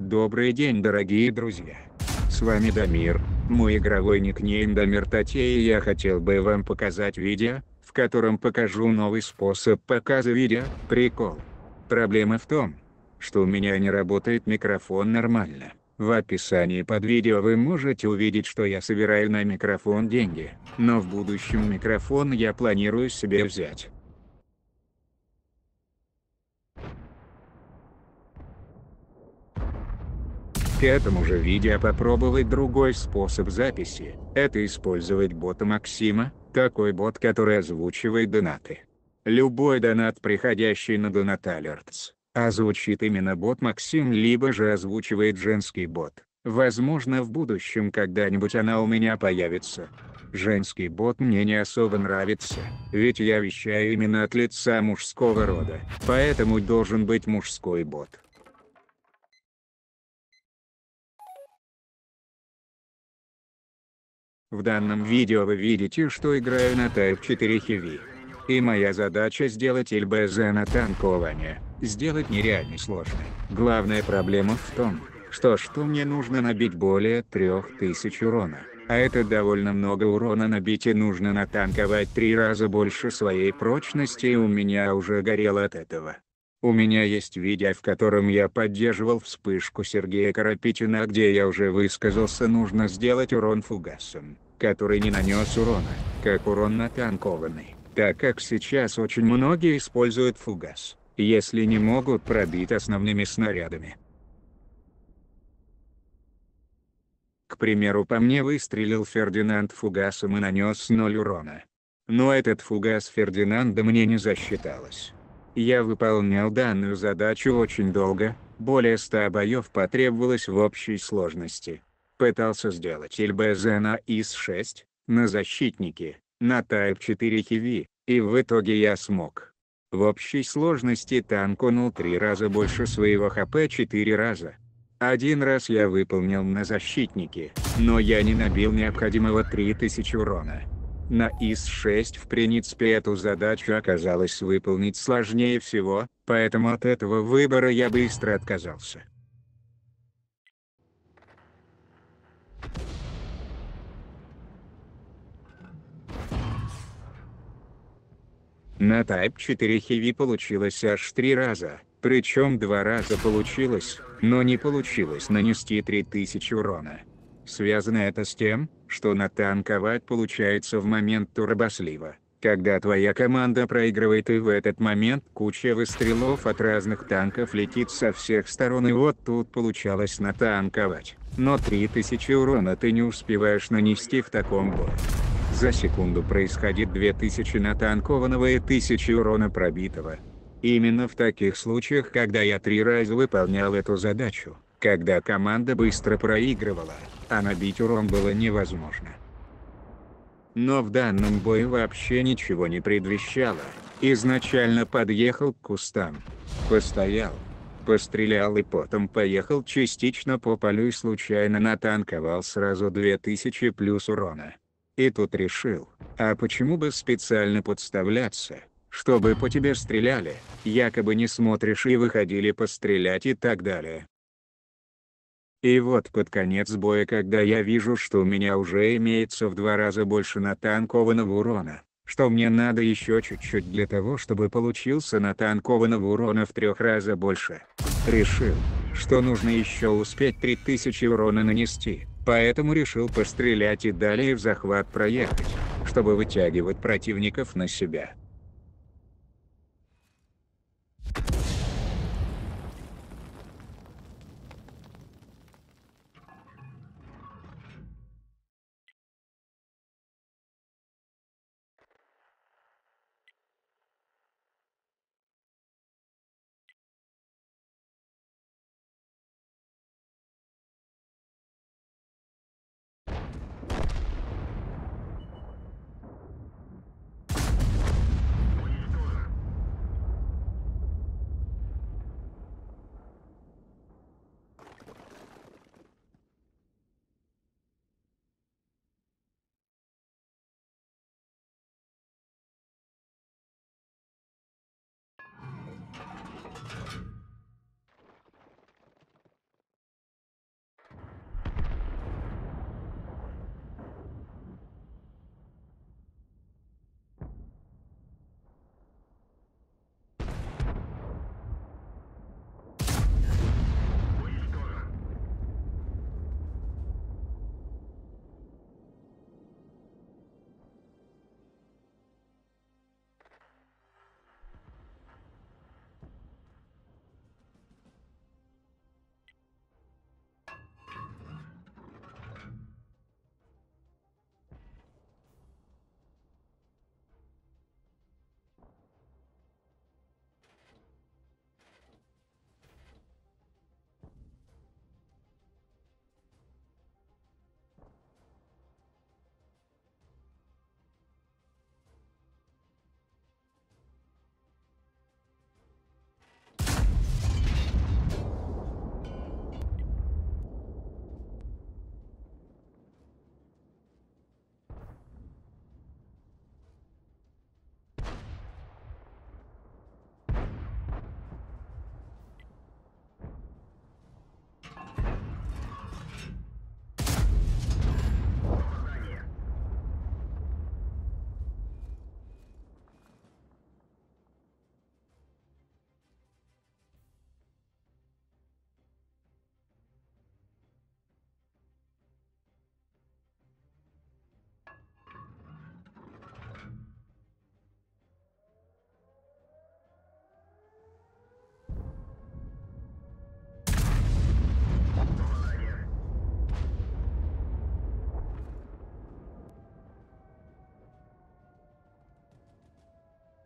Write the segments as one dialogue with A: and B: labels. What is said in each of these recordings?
A: Добрый день дорогие друзья! С вами Дамир, мой игровой никнейм Дамир Татей и я хотел бы вам показать видео, в котором покажу новый способ показа видео, прикол. Проблема в том, что у меня не работает микрофон нормально. В описании под видео вы можете увидеть, что я собираю на микрофон деньги, но в будущем микрофон я планирую себе взять. В пятом уже видео попробовать другой способ записи, это использовать бота Максима, такой бот, который озвучивает донаты. Любой донат, приходящий на Donat Alerts, озвучит а именно бот Максим, либо же озвучивает женский бот. Возможно, в будущем когда-нибудь она у меня появится. Женский бот мне не особо нравится, ведь я вещаю именно от лица мужского рода, поэтому должен быть мужской бот. В данном видео вы видите, что играю на Type 4 Heavy. И моя задача сделать ЛБЗ на танкование, сделать нереально сложно. Главная проблема в том, что что мне нужно набить более 3000 урона. А это довольно много урона набить и нужно натанковать три раза больше своей прочности и у меня уже горело от этого. У меня есть видео, в котором я поддерживал вспышку Сергея Карапетина, где я уже высказался, нужно сделать урон фугасом, который не нанес урона, как урон натанкованный, так как сейчас очень многие используют фугас, если не могут пробить основными снарядами. К примеру, по мне выстрелил Фердинанд фугасом и нанес 0 урона. Но этот фугас Фердинанда мне не засчиталось. Я выполнял данную задачу очень долго, более 100 боев потребовалось в общей сложности. Пытался сделать ЛБЗ на ИС-6, на защитнике, на Тайп 4 Хиви, и в итоге я смог. В общей сложности танк унул три раза больше своего ХП четыре раза. Один раз я выполнил на защитнике, но я не набил необходимого 3000 урона. На ИС-6 в принципе эту задачу оказалось выполнить сложнее всего, поэтому от этого выбора я быстро отказался. На Type 4 Heavy получилось аж три раза, причем два раза получилось, но не получилось нанести 3000 урона. Связано это с тем, что натанковать получается в момент турбослива, когда твоя команда проигрывает и в этот момент куча выстрелов от разных танков летит со всех сторон и вот тут получалось натанковать, но 3000 урона ты не успеваешь нанести в таком бою. За секунду происходит 2000 натанкованного и 1000 урона пробитого. Именно в таких случаях, когда я три раза выполнял эту задачу, когда команда быстро проигрывала, а набить урон было невозможно. Но в данном бою вообще ничего не предвещало. Изначально подъехал к кустам. Постоял. Пострелял и потом поехал частично по полю и случайно натанковал сразу 2000 плюс урона. И тут решил, а почему бы специально подставляться, чтобы по тебе стреляли, якобы не смотришь и выходили пострелять и так далее. И вот под конец боя когда я вижу что у меня уже имеется в два раза больше натанкованного урона, что мне надо еще чуть-чуть для того чтобы получился натанкованного урона в трех раза больше. Решил, что нужно еще успеть 3000 урона нанести, поэтому решил пострелять и далее в захват проехать, чтобы вытягивать противников на себя.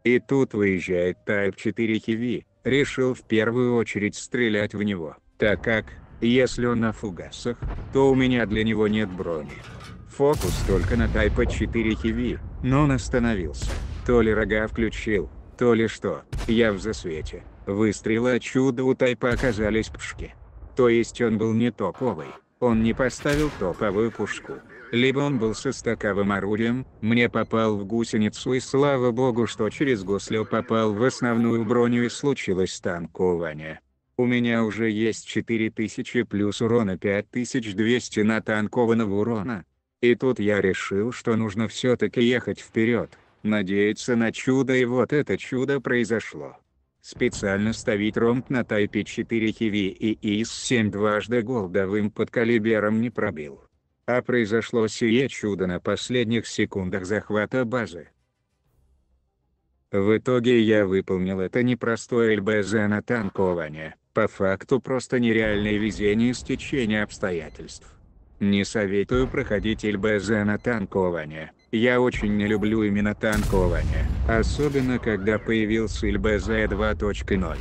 A: И тут выезжает Type 4 Хиви, решил в первую очередь стрелять в него, так как, если он на фугасах, то у меня для него нет брони. Фокус только на Type 4 Хиви, но он остановился. То ли рога включил, то ли что, я в засвете. Выстрелы от чуда у Тайпа оказались пушки. То есть он был не топовый, он не поставил топовую пушку либо он был шестаковым орудием, мне попал в гусеницу и слава богу, что через гуслю попал в основную броню и случилось танкование. У меня уже есть 4000 плюс урона 5200 на танкованного урона. И тут я решил, что нужно все-таки ехать вперед, надеяться на чудо и вот это чудо произошло. Специально ставить ромб на Тайпе 4 Хиви и ИС-7 дважды голдовым под калибером не пробил. А произошло сие чудо на последних секундах захвата базы. В итоге я выполнил это непростое ЛБЗ на танкование, по факту просто нереальное везение стечения обстоятельств. Не советую проходить ЛБЗ на танкование. Я очень не люблю именно танкование, особенно когда появился ЛБЗ 2.0.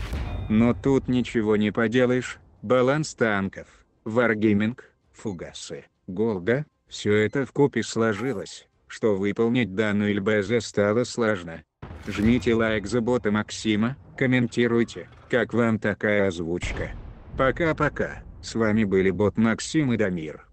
A: Но тут ничего не поделаешь, баланс танков, варгейминг, фугасы. Голга, все это в купе сложилось, что выполнить данную ЛБЗ стало сложно. Жмите лайк за бота Максима, комментируйте, как вам такая озвучка. Пока-пока, с вами были бот Максим и Дамир.